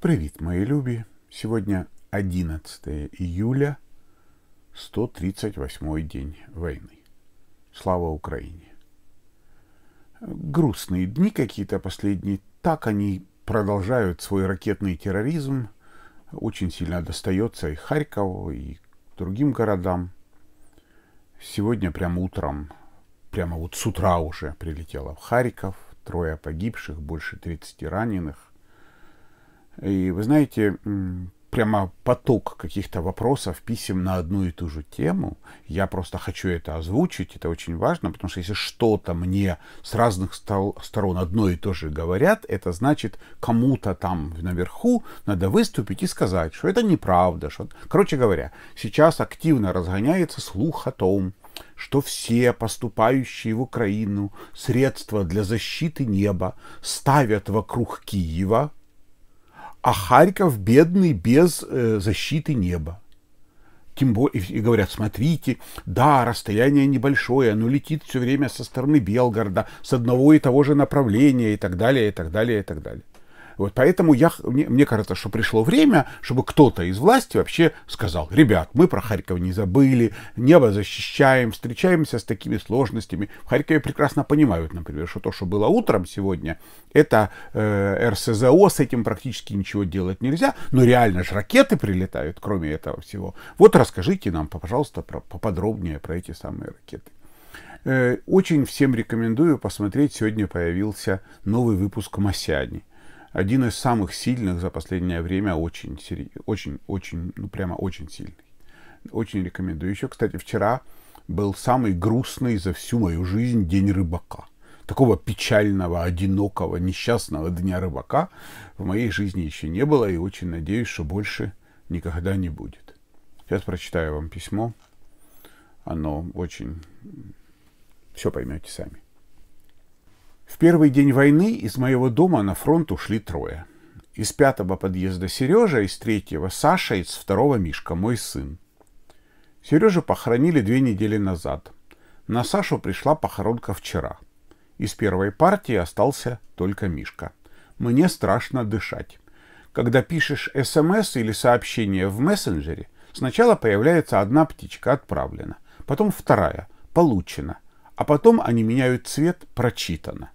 Привет, мои люби! Сегодня 11 июля, 138 день войны. Слава Украине! Грустные дни какие-то последние. Так они продолжают свой ракетный терроризм. Очень сильно достается и Харькову, и другим городам. Сегодня прямо утром, прямо вот с утра уже прилетело в Харьков. Трое погибших, больше 30 раненых и вы знаете, прямо поток каких-то вопросов, писем на одну и ту же тему. Я просто хочу это озвучить, это очень важно, потому что если что-то мне с разных сторон одно и то же говорят, это значит кому-то там наверху надо выступить и сказать, что это неправда. Что... Короче говоря, сейчас активно разгоняется слух о том, что все поступающие в Украину средства для защиты неба ставят вокруг Киева, а Харьков бедный без э, защиты неба. Тем более, и говорят, смотрите, да, расстояние небольшое, оно летит все время со стороны Белгорода, с одного и того же направления и так далее, и так далее, и так далее. Вот поэтому я, мне, мне кажется, что пришло время, чтобы кто-то из власти вообще сказал, ребят, мы про Харьков не забыли, небо защищаем, встречаемся с такими сложностями. В Харькове прекрасно понимают, например, что то, что было утром сегодня, это э, РСЗО, с этим практически ничего делать нельзя, но реально же ракеты прилетают, кроме этого всего. Вот расскажите нам, пожалуйста, про, поподробнее про эти самые ракеты. Э, очень всем рекомендую посмотреть. Сегодня появился новый выпуск «Масяни» один из самых сильных за последнее время, очень, очень, очень, ну прямо очень сильный. Очень рекомендую. Еще, кстати, вчера был самый грустный за всю мою жизнь день рыбака. Такого печального, одинокого, несчастного дня рыбака в моей жизни еще не было, и очень надеюсь, что больше никогда не будет. Сейчас прочитаю вам письмо. Оно очень... Все поймете сами. В первый день войны из моего дома на фронт ушли трое. Из пятого подъезда Сережа, из третьего Саша, из второго Мишка, мой сын. Сережу похоронили две недели назад. На Сашу пришла похоронка вчера. Из первой партии остался только Мишка. Мне страшно дышать. Когда пишешь СМС или сообщение в мессенджере, сначала появляется одна птичка «Отправлена», потом вторая «Получена», а потом они меняют цвет «Прочитано».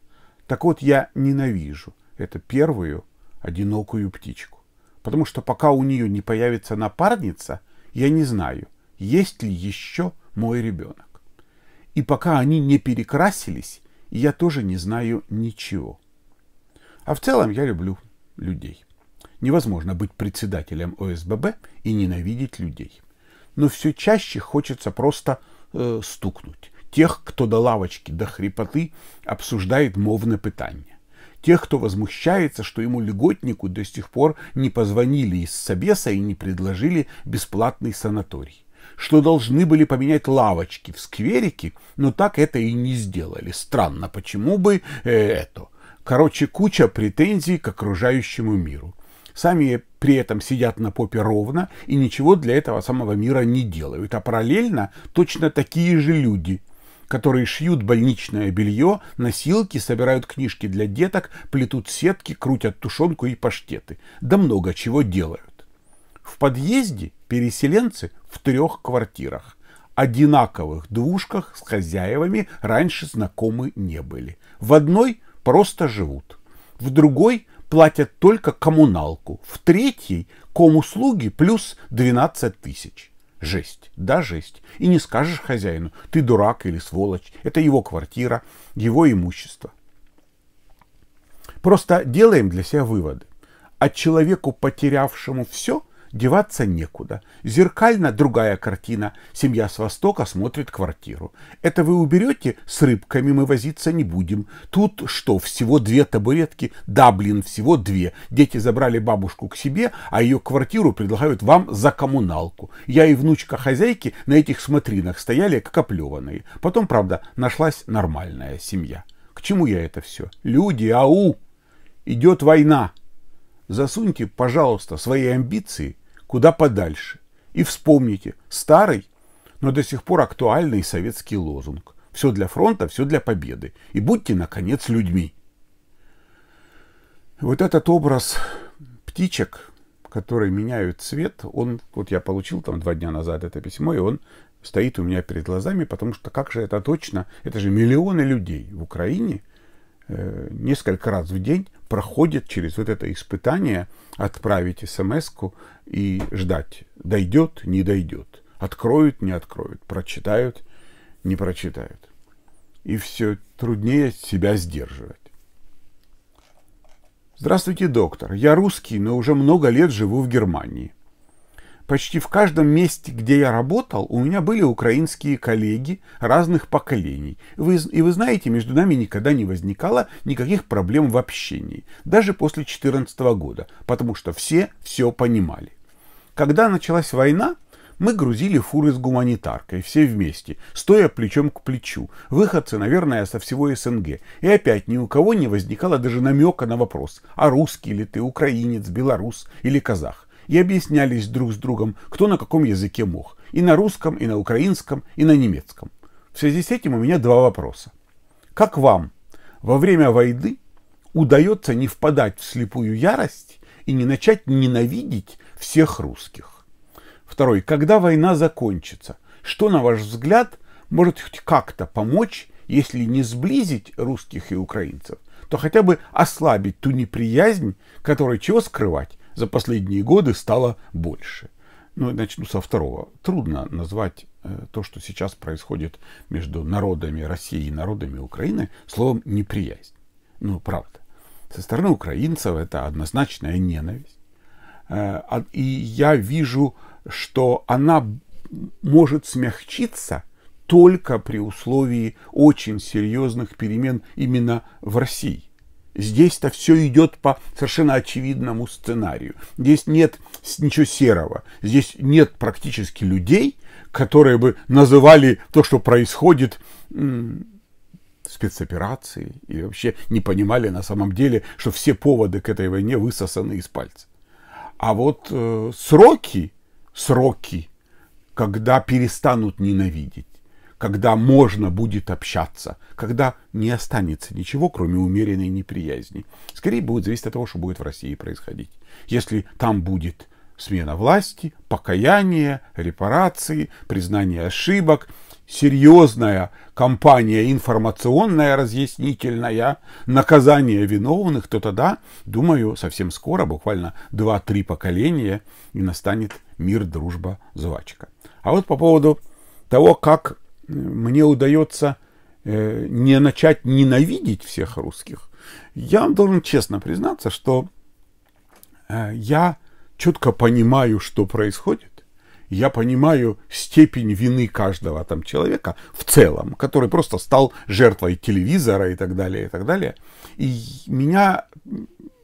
Так вот, я ненавижу эту первую одинокую птичку. Потому что пока у нее не появится напарница, я не знаю, есть ли еще мой ребенок. И пока они не перекрасились, я тоже не знаю ничего. А в целом я люблю людей. Невозможно быть председателем ОСББ и ненавидеть людей. Но все чаще хочется просто э, стукнуть тех, кто до лавочки, до хрипоты обсуждает мовное пытание, тех, кто возмущается, что ему льготнику до сих пор не позвонили из Собеса и не предложили бесплатный санаторий, что должны были поменять лавочки в скверике, но так это и не сделали. Странно, почему бы э, это? Короче, куча претензий к окружающему миру. Сами при этом сидят на попе ровно и ничего для этого самого мира не делают. А параллельно точно такие же люди – которые шьют больничное белье, носилки, собирают книжки для деток, плетут сетки, крутят тушенку и паштеты. Да много чего делают. В подъезде переселенцы в трех квартирах. Одинаковых двушках с хозяевами раньше знакомы не были. В одной просто живут, в другой платят только коммуналку, в третьей комуслуги плюс 12 тысяч. Жесть, да, жесть. И не скажешь хозяину, ты дурак или сволочь. Это его квартира, его имущество. Просто делаем для себя выводы. А человеку, потерявшему все, Деваться некуда. Зеркально другая картина. Семья с Востока смотрит квартиру. Это вы уберете, с рыбками мы возиться не будем. Тут что, всего две табуретки? Да, блин, всего две. Дети забрали бабушку к себе, а ее квартиру предлагают вам за коммуналку. Я и внучка хозяйки на этих смотринах стояли как оплеванные. Потом, правда, нашлась нормальная семья. К чему я это все? Люди, ау! Идет война! Засуньте, пожалуйста, свои амбиции куда подальше. И вспомните старый, но до сих пор актуальный советский лозунг. Все для фронта, все для победы. И будьте, наконец, людьми. Вот этот образ птичек, которые меняют цвет, он, вот я получил там два дня назад это письмо, и он стоит у меня перед глазами, потому что как же это точно, это же миллионы людей в Украине э, несколько раз в день проходят через вот это испытание отправить смс и ждать, дойдет, не дойдет, откроют, не откроют, прочитают, не прочитают. И все труднее себя сдерживать. Здравствуйте, доктор. Я русский, но уже много лет живу в Германии почти в каждом месте, где я работал, у меня были украинские коллеги разных поколений. Вы, и вы знаете, между нами никогда не возникало никаких проблем в общении, даже после 2014 года, потому что все все понимали. Когда началась война, мы грузили фуры с гуманитаркой, все вместе, стоя плечом к плечу, выходцы, наверное, со всего СНГ. И опять ни у кого не возникало даже намека на вопрос, а русский ли ты, украинец, белорус или казах и объяснялись друг с другом, кто на каком языке мог. И на русском, и на украинском, и на немецком. В связи с этим у меня два вопроса. Как вам во время войны удается не впадать в слепую ярость и не начать ненавидеть всех русских? Второй. Когда война закончится, что, на ваш взгляд, может хоть как-то помочь, если не сблизить русских и украинцев, то хотя бы ослабить ту неприязнь, которая, чего скрывать, за последние годы стало больше. Ну, и начну со второго. Трудно назвать э, то, что сейчас происходит между народами России и народами Украины, словом неприязнь. Ну, правда. Со стороны украинцев это однозначная ненависть. Э, а, и я вижу, что она может смягчиться только при условии очень серьезных перемен именно в России. Здесь-то все идет по совершенно очевидному сценарию. Здесь нет ничего серого. Здесь нет практически людей, которые бы называли то, что происходит, спецоперацией и вообще не понимали на самом деле, что все поводы к этой войне высосаны из пальца. А вот э, сроки, сроки, когда перестанут ненавидеть, когда можно будет общаться, когда не останется ничего, кроме умеренной неприязни. Скорее будет зависеть от того, что будет в России происходить. Если там будет смена власти, покаяние, репарации, признание ошибок, серьезная кампания информационная, разъяснительная, наказание виновных, то тогда, думаю, совсем скоро, буквально 2-3 поколения, и настанет мир, дружба, звачка. А вот по поводу того, как мне удается э, не начать ненавидеть всех русских, я вам должен честно признаться, что э, я четко понимаю, что происходит. Я понимаю степень вины каждого там человека в целом, который просто стал жертвой телевизора и так далее, и так далее. И меня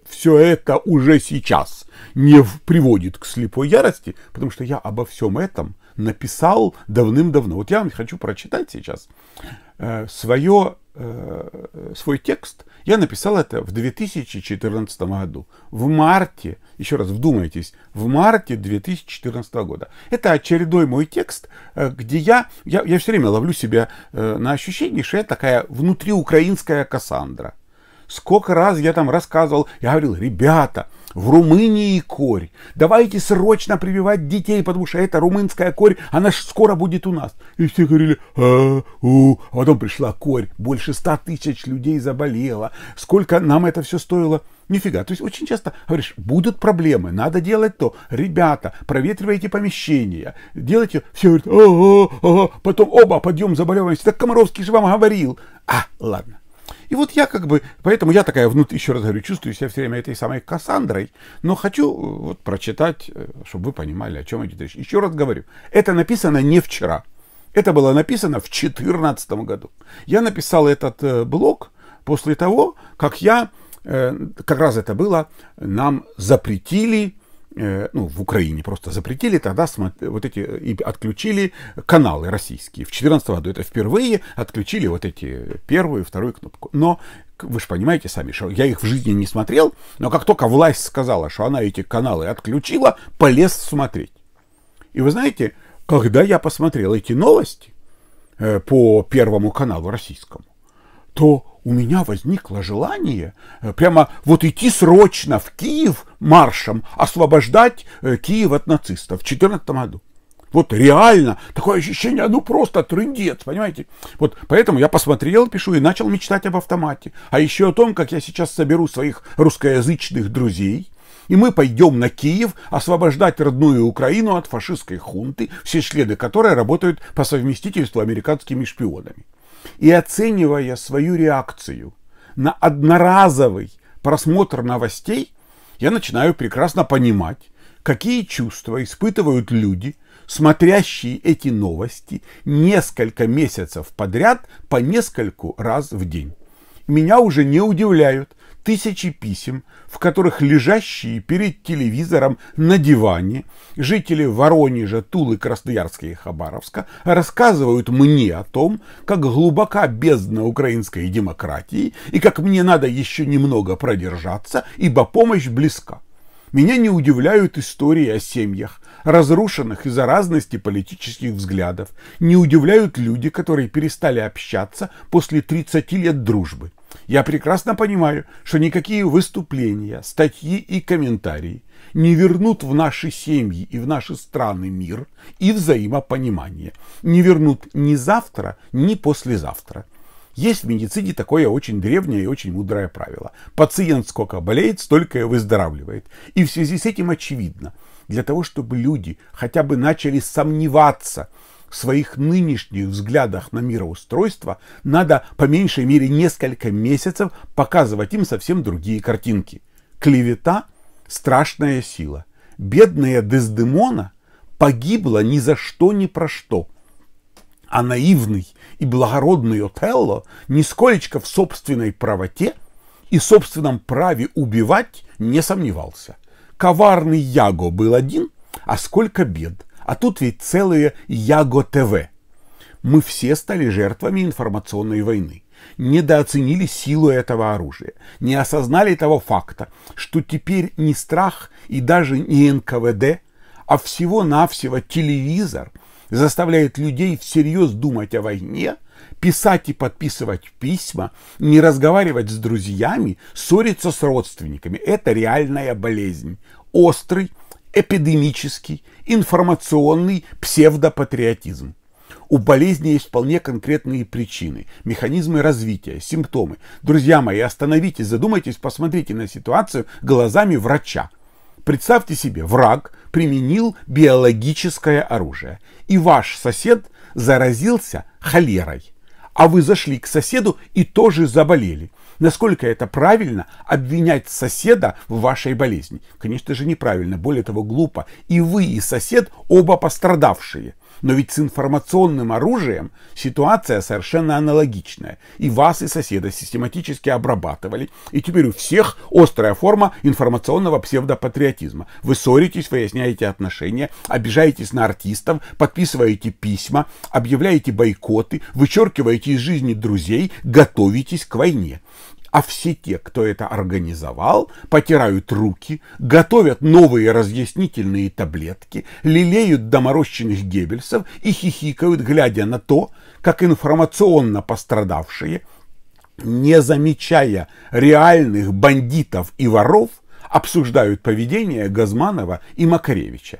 все это уже сейчас не приводит к слепой ярости, потому что я обо всем этом – написал давным-давно. Вот я вам хочу прочитать сейчас э, свое, э, свой текст. Я написал это в 2014 году, в марте, еще раз вдумайтесь, в марте 2014 года. Это очередной мой текст, э, где я, я, я все время ловлю себя на ощущении, что я такая внутриукраинская Кассандра. Сколько раз я там рассказывал, я говорил, ребята, в Румынии корь. Давайте срочно прививать детей, потому что это румынская корь, она скоро будет у нас. И все говорили, а, у. а потом пришла корь, больше ста тысяч людей заболело. Сколько нам это все стоило? Нифига. То есть очень часто говоришь, будут проблемы, надо делать то. Ребята, проветривайте помещения, делайте. Все говорят, а, а, а. потом оба, подъем заболеваемости. Так Комаровский же вам говорил. А, ладно. И вот я как бы, поэтому я такая внутри, еще раз говорю, чувствую себя все время этой самой Кассандрой, но хочу э, вот прочитать, э, чтобы вы понимали, о чем идет речь. Еще раз говорю, это написано не вчера, это было написано в 2014 году. Я написал этот э, блог после того, как я, как раз это было, нам запретили Э, ну, в Украине просто запретили тогда вот эти, и отключили каналы российские. В 2014 году это впервые отключили вот эти первую и вторую кнопку. Но вы же понимаете сами, что я их в жизни не смотрел, но как только власть сказала, что она эти каналы отключила, полез смотреть. И вы знаете, когда я посмотрел эти новости э, по Первому каналу российскому, то у меня возникло желание э, прямо вот идти срочно в Киев маршем освобождать э, Киев от нацистов в 2014 году. Вот реально, такое ощущение, ну просто трындец, понимаете? Вот поэтому я посмотрел, пишу и начал мечтать об автомате. А еще о том, как я сейчас соберу своих русскоязычных друзей, и мы пойдем на Киев освобождать родную Украину от фашистской хунты, все члены которой работают по совместительству американскими шпионами. И оценивая свою реакцию на одноразовый просмотр новостей – я начинаю прекрасно понимать, какие чувства испытывают люди, смотрящие эти новости несколько месяцев подряд по нескольку раз в день. Меня уже не удивляют тысячи писем, в которых лежащие перед телевизором на диване жители Воронежа, Тулы, Красноярска и Хабаровска рассказывают мне о том, как глубока бездна украинской демократии и как мне надо еще немного продержаться, ибо помощь близка. Меня не удивляют истории о семьях, разрушенных из-за разности политических взглядов. Не удивляют люди, которые перестали общаться после 30 лет дружбы. Я прекрасно понимаю, что никакие выступления, статьи и комментарии не вернут в наши семьи и в наши страны мир и взаимопонимание. Не вернут ни завтра, ни послезавтра. Есть в медицине такое очень древнее и очень мудрое правило. Пациент сколько болеет, столько и выздоравливает. И в связи с этим очевидно, для того, чтобы люди хотя бы начали сомневаться – в своих нынешних взглядах на мироустройство надо по меньшей мере несколько месяцев показывать им совсем другие картинки. Клевета – страшная сила. Бедная Дездемона погибла ни за что ни про что – а наивный и благородный Отелло нисколечко в собственной правоте и собственном праве убивать не сомневался. Коварный Яго был один, а сколько бед. А тут ведь целое Яго ТВ. Мы все стали жертвами информационной войны недооценили силу этого оружия, не осознали того факта, что теперь не страх и даже не НКВД, а всего-навсего телевизор заставляет людей всерьез думать о войне, писать и подписывать письма, не разговаривать с друзьями, ссориться с родственниками. Это реальная болезнь. Острый, эпидемический информационный псевдопатриотизм. У болезни есть вполне конкретные причины, механизмы развития, симптомы. Друзья мои, остановитесь, задумайтесь, посмотрите на ситуацию глазами врача. Представьте себе, враг применил биологическое оружие, и ваш сосед заразился холерой. А вы зашли к соседу и тоже заболели. Насколько это правильно обвинять соседа в вашей болезни? Конечно же неправильно, более того глупо. И вы, и сосед оба пострадавшие. Но ведь с информационным оружием ситуация совершенно аналогичная. И вас, и соседа систематически обрабатывали. И теперь у всех острая форма информационного псевдопатриотизма. Вы ссоритесь, выясняете отношения, обижаетесь на артистов, подписываете письма, объявляете бойкоты, вычеркиваете из жизни друзей, готовитесь к войне. А все те, кто это организовал, потирают руки, готовят новые разъяснительные таблетки, лелеют доморощенных геббельсов и хихикают, глядя на то, как информационно пострадавшие, не замечая реальных бандитов и воров, обсуждают поведение Газманова и Макаревича.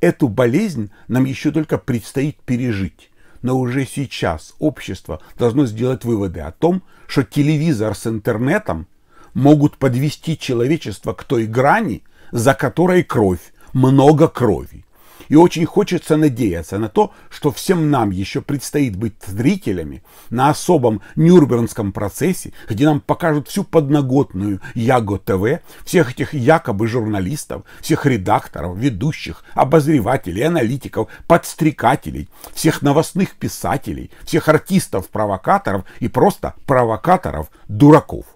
Эту болезнь нам еще только предстоит пережить но уже сейчас общество должно сделать выводы о том, что телевизор с интернетом могут подвести человечество к той грани, за которой кровь, много крови. И очень хочется надеяться на то, что всем нам еще предстоит быть зрителями на особом Нюрнбергском процессе, где нам покажут всю подноготную Яго ТВ, всех этих якобы журналистов, всех редакторов, ведущих, обозревателей, аналитиков, подстрекателей, всех новостных писателей, всех артистов-провокаторов и просто провокаторов-дураков.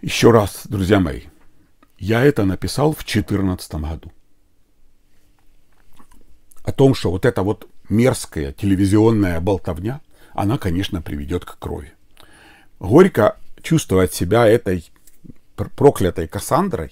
Еще раз, друзья мои, я это написал в 2014 году о том, что вот эта вот мерзкая телевизионная болтовня, она, конечно, приведет к крови. Горько чувствовать себя этой проклятой Кассандрой,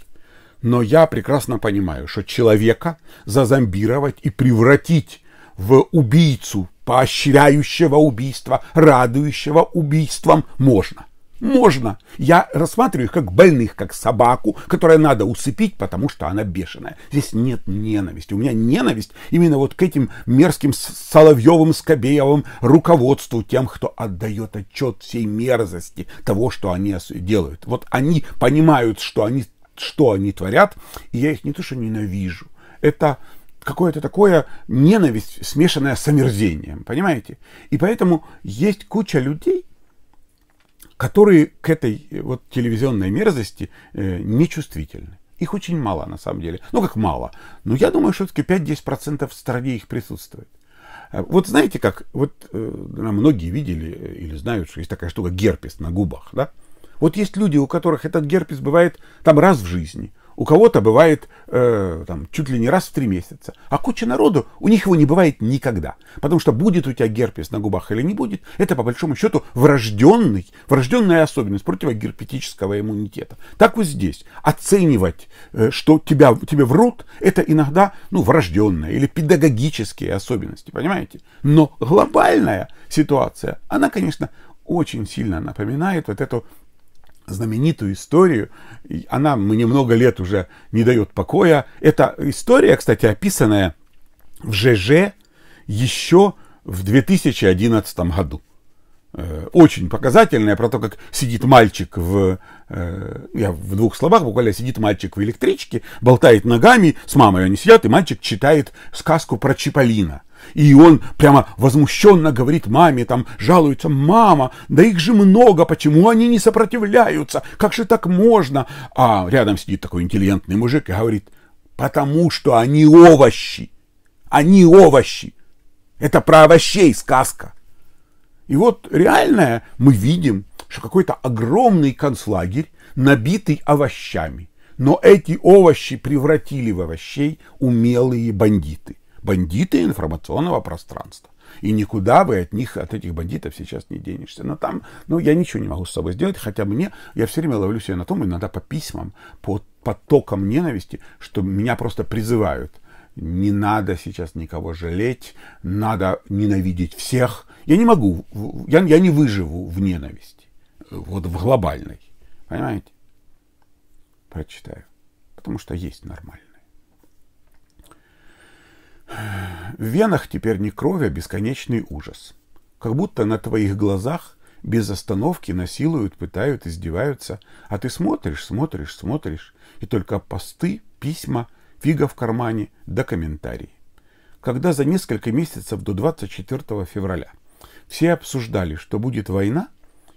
но я прекрасно понимаю, что человека зазомбировать и превратить в убийцу, поощряющего убийство, радующего убийством можно – можно. Я рассматриваю их как больных, как собаку, которая надо усыпить, потому что она бешеная. Здесь нет ненависти. У меня ненависть именно вот к этим мерзким Соловьевым, Скобеевым руководству, тем, кто отдает отчет всей мерзости того, что они делают. Вот они понимают, что они, что они творят, и я их не то что ненавижу. Это какое-то такое ненависть, смешанная с омерзением, понимаете? И поэтому есть куча людей, которые к этой э, вот телевизионной мерзости э, нечувствительны. Их очень мало, на самом деле. Ну, как мало. Но я думаю, что все-таки 5-10% в стране их присутствует. Э, вот знаете, как вот э, многие видели э, или знают, что есть такая штука герпес на губах, да? Вот есть люди, у которых этот герпес бывает там раз в жизни, у кого-то бывает э, там, чуть ли не раз в три месяца. А куча народу, у них его не бывает никогда. Потому что будет у тебя герпес на губах или не будет, это по большому счету врожденный, врожденная особенность противогерпетического иммунитета. Так вот здесь. Оценивать, э, что тебя, тебе врут, это иногда ну, врожденная или педагогические особенности, понимаете? Но глобальная ситуация, она, конечно, очень сильно напоминает вот эту знаменитую историю. Она мне много лет уже не дает покоя. Эта история, кстати, описанная в ЖЖ еще в 2011 году. Э, очень показательная про то, как сидит мальчик в... Э, я в двух словах буквально сидит мальчик в электричке, болтает ногами, с мамой они сидят, и мальчик читает сказку про Чиполлино – и он прямо возмущенно говорит маме, там жалуется, мама, да их же много, почему они не сопротивляются, как же так можно? А рядом сидит такой интеллигентный мужик и говорит, потому что они овощи, они овощи. Это про овощей сказка. И вот реальное мы видим, что какой-то огромный концлагерь, набитый овощами. Но эти овощи превратили в овощей умелые бандиты бандиты информационного пространства. И никуда вы от них, от этих бандитов сейчас не денешься. Но там, ну, я ничего не могу с собой сделать, хотя мне, я все время ловлю себя на том, иногда по письмам, по потокам ненависти, что меня просто призывают. Не надо сейчас никого жалеть, надо ненавидеть всех. Я не могу, я, я не выживу в ненависти, вот в глобальной. Понимаете? Прочитаю. Потому что есть нормально. В венах теперь не кровь, а бесконечный ужас. Как будто на твоих глазах без остановки насилуют, пытают, издеваются. А ты смотришь, смотришь, смотришь, и только посты, письма, фига в кармане да комментарии. Когда за несколько месяцев до 24 февраля все обсуждали, что будет война,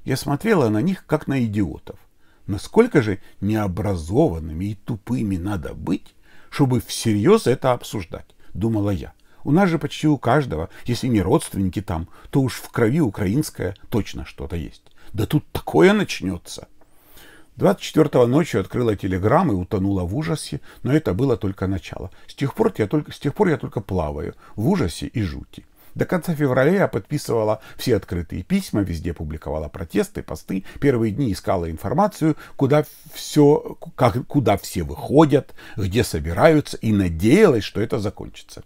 я смотрела на них, как на идиотов. Насколько же необразованными и тупыми надо быть, чтобы всерьез это обсуждать? думала я. У нас же почти у каждого, если не родственники там, то уж в крови украинская точно что-то есть. Да тут такое начнется. 24 ночью открыла телеграм и утонула в ужасе, но это было только начало. С тех пор я только, с тех пор я только плаваю в ужасе и жути. До конца февраля я подписывала все открытые письма, везде публиковала протесты, посты. Первые дни искала информацию, куда все, как, куда все выходят, где собираются, и надеялась, что это закончится.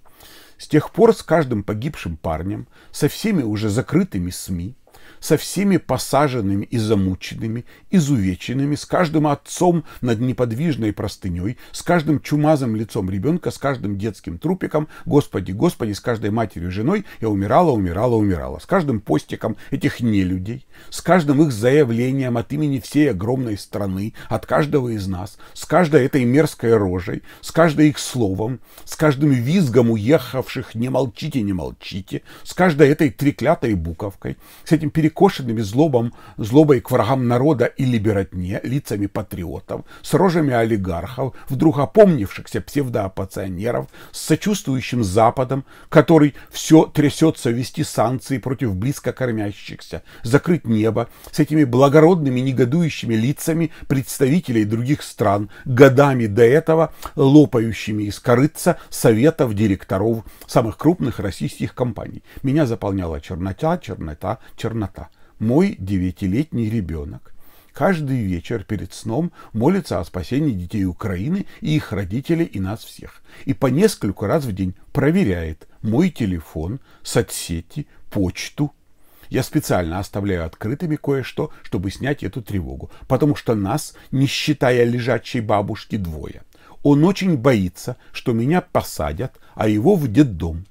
С тех пор с каждым погибшим парнем, со всеми уже закрытыми СМИ, со всеми посаженными и замученными, изувеченными, с каждым отцом над неподвижной простыней, с каждым чумазым лицом ребенка, с каждым детским трупиком, Господи, Господи, с каждой матерью женой я умирала, умирала, умирала, с каждым постиком этих нелюдей, с каждым их заявлением от имени всей огромной страны, от каждого из нас, с каждой этой мерзкой рожей, с каждым их словом, с каждым визгом уехавших «не молчите, не молчите», с каждой этой треклятой буковкой, с этим перек перекошенными злобом, злобой к врагам народа и либеротне лицами патриотов, с рожами олигархов, вдруг опомнившихся псевдоопационеров, с сочувствующим Западом, который все трясется вести санкции против близко кормящихся, закрыть небо, с этими благородными негодующими лицами представителей других стран, годами до этого лопающими из корыца советов директоров самых крупных российских компаний. Меня заполняла чернота, чернота, чернота мой девятилетний ребенок каждый вечер перед сном молится о спасении детей Украины и их родителей и нас всех. И по нескольку раз в день проверяет мой телефон, соцсети, почту. Я специально оставляю открытыми кое-что, чтобы снять эту тревогу, потому что нас, не считая лежачей бабушки, двое. Он очень боится, что меня посадят, а его в детдом –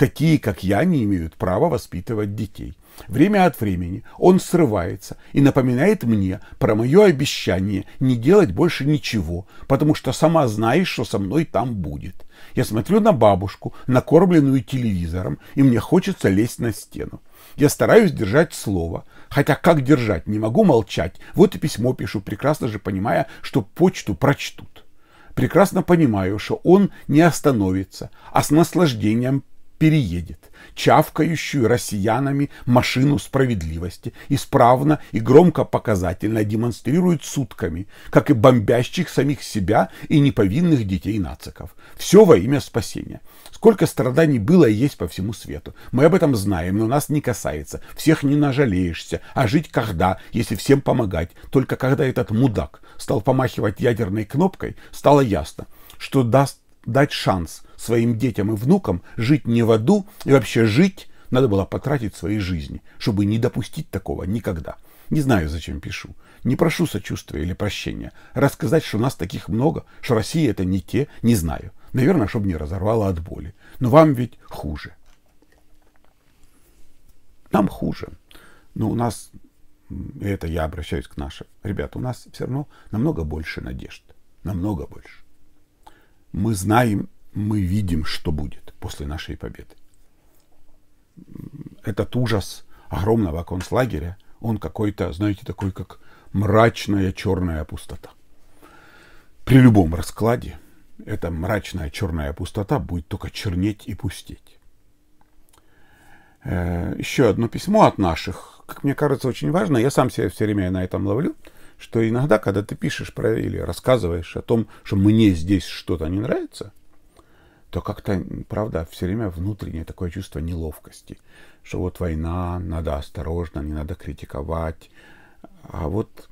Такие, как я, не имеют права воспитывать детей. Время от времени он срывается и напоминает мне про мое обещание не делать больше ничего, потому что сама знаешь, что со мной там будет. Я смотрю на бабушку, накормленную телевизором, и мне хочется лезть на стену. Я стараюсь держать слово, хотя как держать, не могу молчать. Вот и письмо пишу, прекрасно же понимая, что почту прочтут. Прекрасно понимаю, что он не остановится, а с наслаждением переедет чавкающую россиянами машину справедливости, исправно и громко показательно демонстрирует сутками, как и бомбящих самих себя и неповинных детей нациков. Все во имя спасения. Сколько страданий было и есть по всему свету. Мы об этом знаем, но нас не касается. Всех не нажалеешься. А жить когда, если всем помогать? Только когда этот мудак стал помахивать ядерной кнопкой, стало ясно, что даст дать шанс – своим детям и внукам жить не в аду и вообще жить надо было потратить свои жизни, чтобы не допустить такого никогда. Не знаю, зачем пишу. Не прошу сочувствия или прощения. Рассказать, что нас таких много, что Россия это не те, не знаю. Наверное, чтобы не разорвало от боли. Но вам ведь хуже. Нам хуже. Но у нас, и это я обращаюсь к нашим, ребята, у нас все равно намного больше надежд. Намного больше. Мы знаем мы видим, что будет после нашей победы. Этот ужас огромного концлагеря, он какой-то, знаете, такой, как мрачная черная пустота. При любом раскладе эта мрачная черная пустота будет только чернеть и пустеть. Э, еще одно письмо от наших, как мне кажется, очень важно. Я сам себя все время на этом ловлю, что иногда, когда ты пишешь про или рассказываешь о том, что мне здесь что-то не нравится – то как-то, правда, все время внутреннее такое чувство неловкости, что вот война, надо осторожно, не надо критиковать. А вот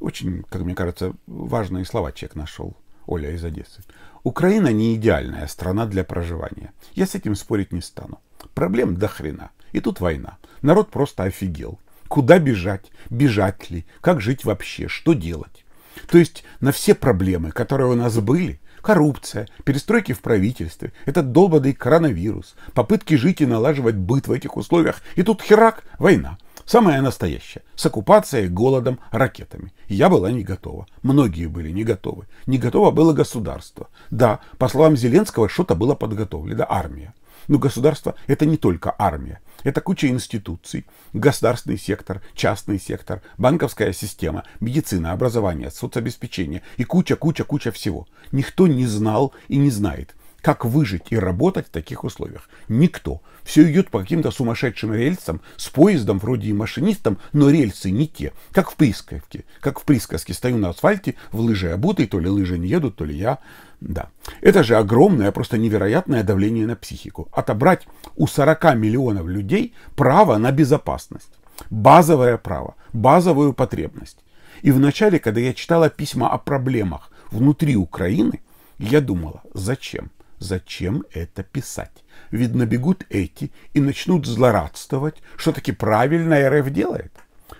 очень, как мне кажется, важные слова человек нашел, Оля из Одессы. Украина не идеальная страна для проживания. Я с этим спорить не стану. Проблем до хрена. И тут война. Народ просто офигел. Куда бежать? Бежать ли? Как жить вообще? Что делать? То есть на все проблемы, которые у нас были, Коррупция, перестройки в правительстве, этот долбанный коронавирус, попытки жить и налаживать быт в этих условиях, и тут херак, война. Самая настоящая. С оккупацией, голодом, ракетами. Я была не готова. Многие были не готовы. Не готово было государство. Да, по словам Зеленского, что-то было подготовлено. Армия. Но государство — это не только армия. Это куча институций, государственный сектор, частный сектор, банковская система, медицина, образование, соцобеспечение и куча-куча-куча всего. Никто не знал и не знает, как выжить и работать в таких условиях? Никто. Все идет по каким-то сумасшедшим рельсам, с поездом вроде и машинистом, но рельсы не те. Как в присказке. Как в присказке. Стою на асфальте, в лыжи обутый, то ли лыжи не едут, то ли я. Да. Это же огромное, просто невероятное давление на психику. Отобрать у 40 миллионов людей право на безопасность. Базовое право, базовую потребность. И вначале, когда я читала письма о проблемах внутри Украины, я думала, зачем? Зачем это писать? Видно, бегут эти и начнут злорадствовать, что таки правильно РФ делает.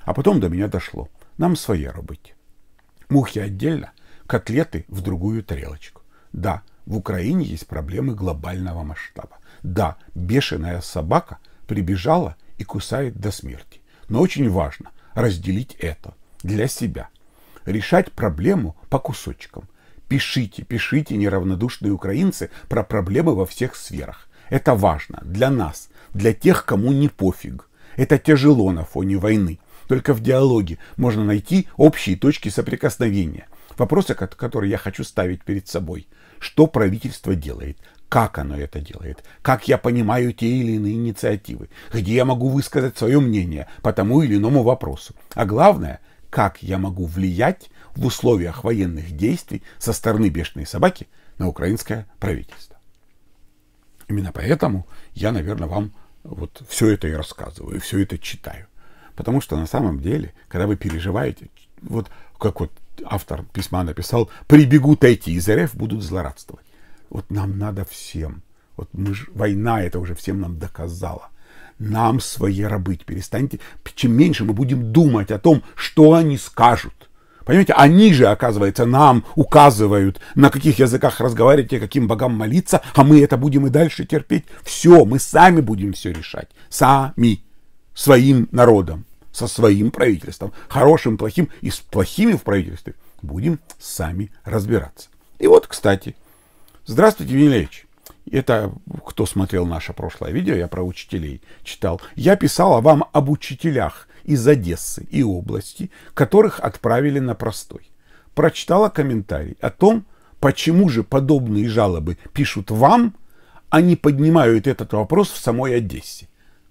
А потом до меня дошло. Нам свое робить. Мухи отдельно, котлеты в другую тарелочку. Да, в Украине есть проблемы глобального масштаба. Да, бешеная собака прибежала и кусает до смерти. Но очень важно разделить это для себя. Решать проблему по кусочкам – Пишите, пишите, неравнодушные украинцы, про проблемы во всех сферах. Это важно для нас, для тех, кому не пофиг. Это тяжело на фоне войны. Только в диалоге можно найти общие точки соприкосновения. Вопросы, которые я хочу ставить перед собой. Что правительство делает? Как оно это делает? Как я понимаю те или иные инициативы? Где я могу высказать свое мнение по тому или иному вопросу? А главное, как я могу влиять в условиях военных действий со стороны бешеной собаки на украинское правительство. Именно поэтому я, наверное, вам вот все это и рассказываю, и все это читаю. Потому что на самом деле, когда вы переживаете, вот как вот автор письма написал, прибегут эти из РФ, будут злорадствовать. Вот нам надо всем. Вот мы ж, война это уже всем нам доказала. Нам свои рабыть перестаньте. Чем меньше мы будем думать о том, что они скажут, Понимаете, они же, оказывается, нам указывают, на каких языках разговаривать и каким богам молиться, а мы это будем и дальше терпеть. Все, мы сами будем все решать. Сами. Своим народом. Со своим правительством. Хорошим, плохим и с плохими в правительстве. Будем сами разбираться. И вот, кстати, здравствуйте, Венелевич. Это кто смотрел наше прошлое видео, я про учителей читал. Я писал вам об учителях из Одессы и области, которых отправили на простой. Прочитала комментарий о том, почему же подобные жалобы пишут вам, а не поднимают этот вопрос в самой Одессе.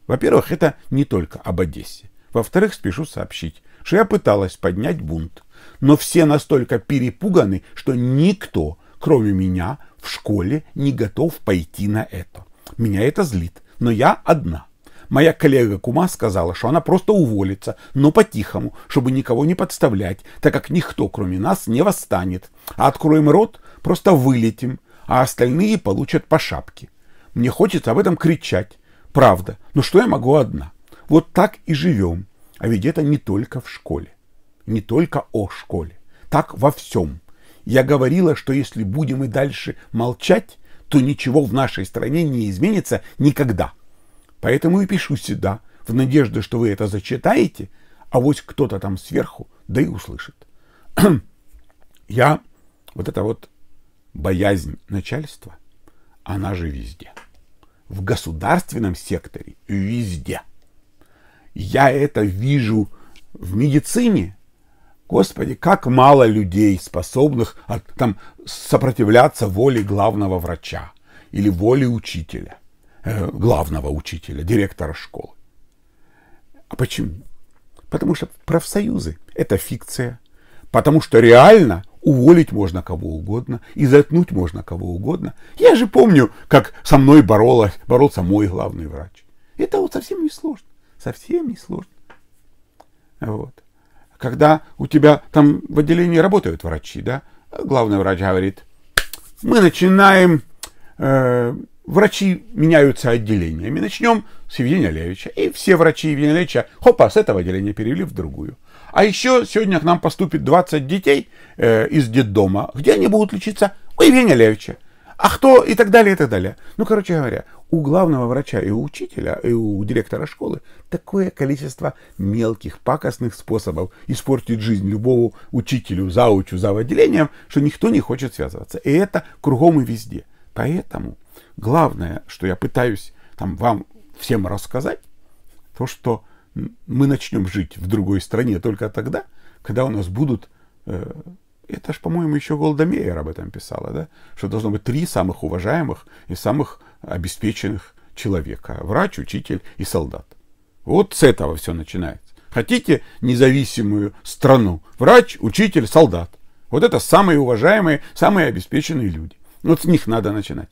Во-первых, это не только об Одессе. Во-вторых, спешу сообщить, что я пыталась поднять бунт, но все настолько перепуганы, что никто, кроме меня, в школе не готов пойти на это. Меня это злит, но я одна. Моя коллега Кума сказала, что она просто уволится, но по-тихому, чтобы никого не подставлять, так как никто, кроме нас, не восстанет. А откроем рот, просто вылетим, а остальные получат по шапке. Мне хочется об этом кричать. Правда, но что я могу одна? Вот так и живем. А ведь это не только в школе. Не только о школе. Так во всем. Я говорила, что если будем и дальше молчать, то ничего в нашей стране не изменится никогда. Поэтому и пишу сюда, в надежде, что вы это зачитаете, а вот кто-то там сверху, да и услышит. Я, вот эта вот боязнь начальства, она же везде. В государственном секторе везде. Я это вижу в медицине. Господи, как мало людей, способных там, сопротивляться воле главного врача или воле учителя. Э, главного учителя, директора школы. А почему? Потому что профсоюзы – это фикция. Потому что реально уволить можно кого угодно, и заткнуть можно кого угодно. Я же помню, как со мной боролась, боролся мой главный врач. Это вот совсем не сложно. Совсем не сложно. Вот. Когда у тебя там в отделении работают врачи, да, главный врач говорит, мы начинаем э, врачи меняются отделениями. Начнем с Евгения Левича. И все врачи Евгения Левича, хопа, с этого отделения перевели в другую. А еще сегодня к нам поступит 20 детей э, из детдома, где они будут лечиться у Евгения Левича. А кто и так далее, и так далее. Ну, короче говоря, у главного врача и у учителя, и у директора школы такое количество мелких пакостных способов испортить жизнь любому учителю, заучу, за отделением, что никто не хочет связываться. И это кругом и везде. Поэтому главное, что я пытаюсь там вам всем рассказать, то, что мы начнем жить в другой стране только тогда, когда у нас будут... Э, это же, по-моему, еще Голда об этом писала, да? Что должно быть три самых уважаемых и самых обеспеченных человека. Врач, учитель и солдат. Вот с этого все начинается. Хотите независимую страну? Врач, учитель, солдат. Вот это самые уважаемые, самые обеспеченные люди. Вот с них надо начинать.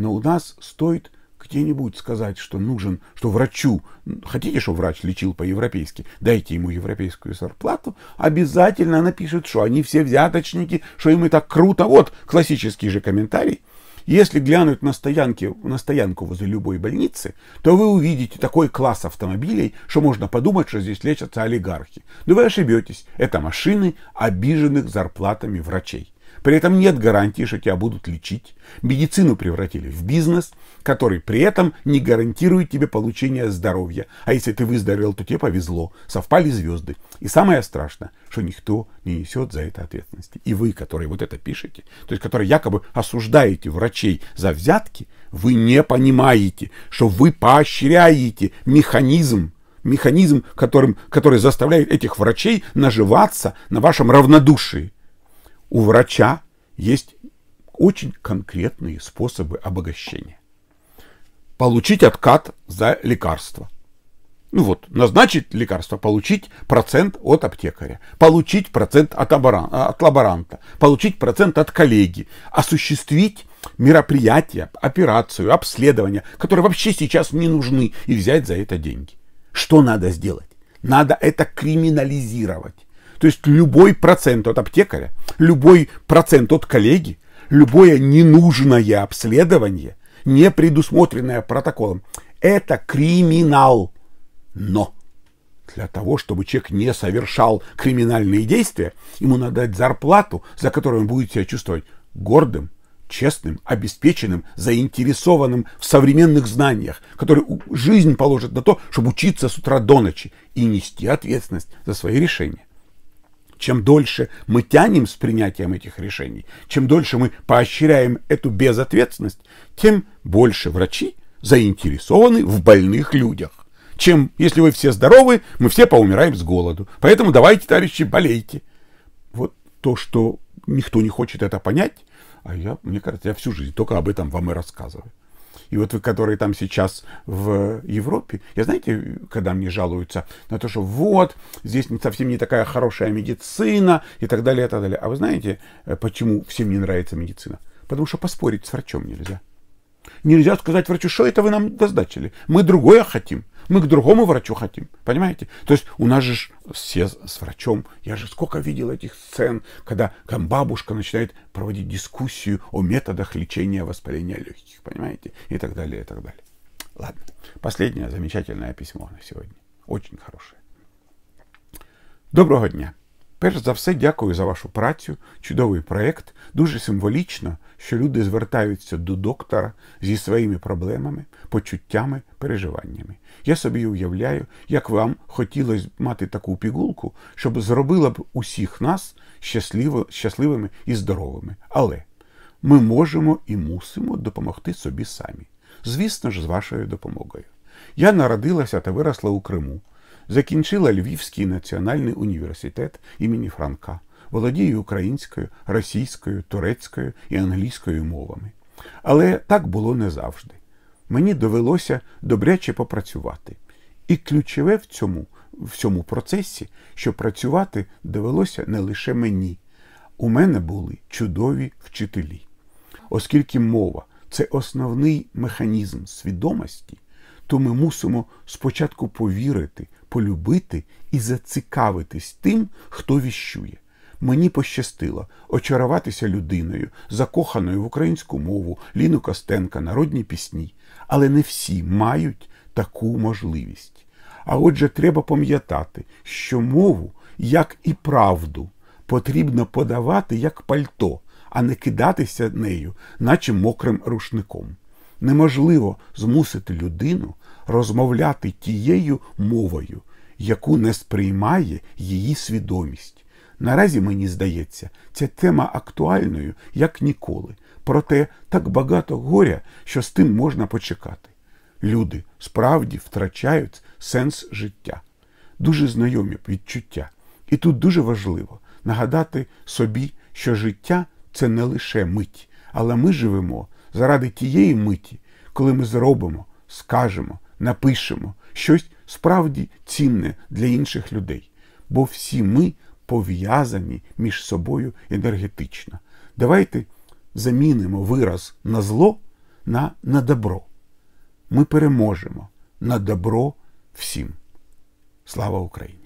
Но у нас стоит где-нибудь сказать, что нужен, что врачу, хотите, чтобы врач лечил по-европейски, дайте ему европейскую зарплату, обязательно напишет, что они все взяточники, что им это круто. Вот классический же комментарий. Если глянуть на, стоянке, на стоянку возле любой больницы, то вы увидите такой класс автомобилей, что можно подумать, что здесь лечатся олигархи. Но вы ошибетесь. Это машины, обиженных зарплатами врачей. При этом нет гарантии, что тебя будут лечить. Медицину превратили в бизнес, который при этом не гарантирует тебе получение здоровья. А если ты выздоровел, то тебе повезло. Совпали звезды. И самое страшное, что никто не несет за это ответственности. И вы, которые вот это пишете, то есть которые якобы осуждаете врачей за взятки, вы не понимаете, что вы поощряете механизм, механизм, которым, который заставляет этих врачей наживаться на вашем равнодушии у врача есть очень конкретные способы обогащения. Получить откат за лекарство. Ну вот, назначить лекарство, получить процент от аптекаря, получить процент от, оборан, от лаборанта, получить процент от коллеги, осуществить мероприятие, операцию, обследование, которые вообще сейчас не нужны, и взять за это деньги. Что надо сделать? Надо это криминализировать. То есть любой процент от аптекаря, любой процент от коллеги, любое ненужное обследование, не предусмотренное протоколом, это криминал. Но для того, чтобы человек не совершал криминальные действия, ему надо дать зарплату, за которую он будет себя чувствовать гордым, честным, обеспеченным, заинтересованным в современных знаниях, которые жизнь положит на то, чтобы учиться с утра до ночи и нести ответственность за свои решения чем дольше мы тянем с принятием этих решений, чем дольше мы поощряем эту безответственность, тем больше врачи заинтересованы в больных людях. Чем, если вы все здоровы, мы все поумираем с голоду. Поэтому давайте, товарищи, болейте. Вот то, что никто не хочет это понять, а я, мне кажется, я всю жизнь только об этом вам и рассказываю и вот вы, которые там сейчас в Европе. Я знаете, когда мне жалуются на то, что вот, здесь совсем не такая хорошая медицина и так далее, и так далее. А вы знаете, э, почему всем не нравится медицина? Потому что поспорить с врачом нельзя. Нельзя сказать врачу, что это вы нам доздачили. Мы другое хотим. Мы к другому врачу хотим. Понимаете? То есть у нас же все с врачом. Я же сколько видел этих сцен, когда бабушка начинает проводить дискуссию о методах лечения воспаления легких. Понимаете? И так далее, и так далее. Ладно. Последнее замечательное письмо на сегодня. Очень хорошее. Доброго дня. Перш за все, дякую за вашу працю, чудовий проєкт, Дуже символічно, що люди звертаються до доктора зі своїми проблемами, почуттями, переживаннями. Я собі уявляю, як вам хотілося мати таку пігулку, щоб зробила б усіх нас щасливо, щасливими і здоровими. Але ми можемо і мусимо допомогти собі самі. Звісно ж, з вашою допомогою. Я народилася та виросла у Криму закінчила Львівський національний університет імені Франка, володіє українською, російською, турецькою і англійською мовами. Але так було не завжди. Мені довелося добряче попрацювати. І ключове в цьому в цьому процесі, що працювати довелося не лише мені. У мене були чудові вчителі. Оскільки мова це основний механізм свідомості, то ми мусимо спочатку повірити полюбити і зацікавитись тим, хто віщує. Мені пощастило очаруватися людиною, закоханою в українську мову, Ліну Костенка, народні пісні, але не всі мають таку можливість. А отже, треба пам'ятати, що мову, як і правду, потрібно подавати як пальто, а не кидатися нею, наче мокрим рушником. Неможливо змусити людину розмовляти тією мовою, яку не сприймає її свідомість. Наразі мені здається, ця тема актуальною як ніколи. Проте так багато горя, що з тим можна почекати. Люди справді втрачають сенс життя, дуже знайомі відчуття. І тут дуже важливо нагадати собі, що життя це не лише мить, але ми живемо заради тієї миті, коли ми зробимо, скажемо, напишемо щось справді цінне для інших людей, бо всі ми пов'язані між собою енергетично. Давайте замінимо вираз на зло на на добро. Ми переможемо на добро всім. Слава Україні!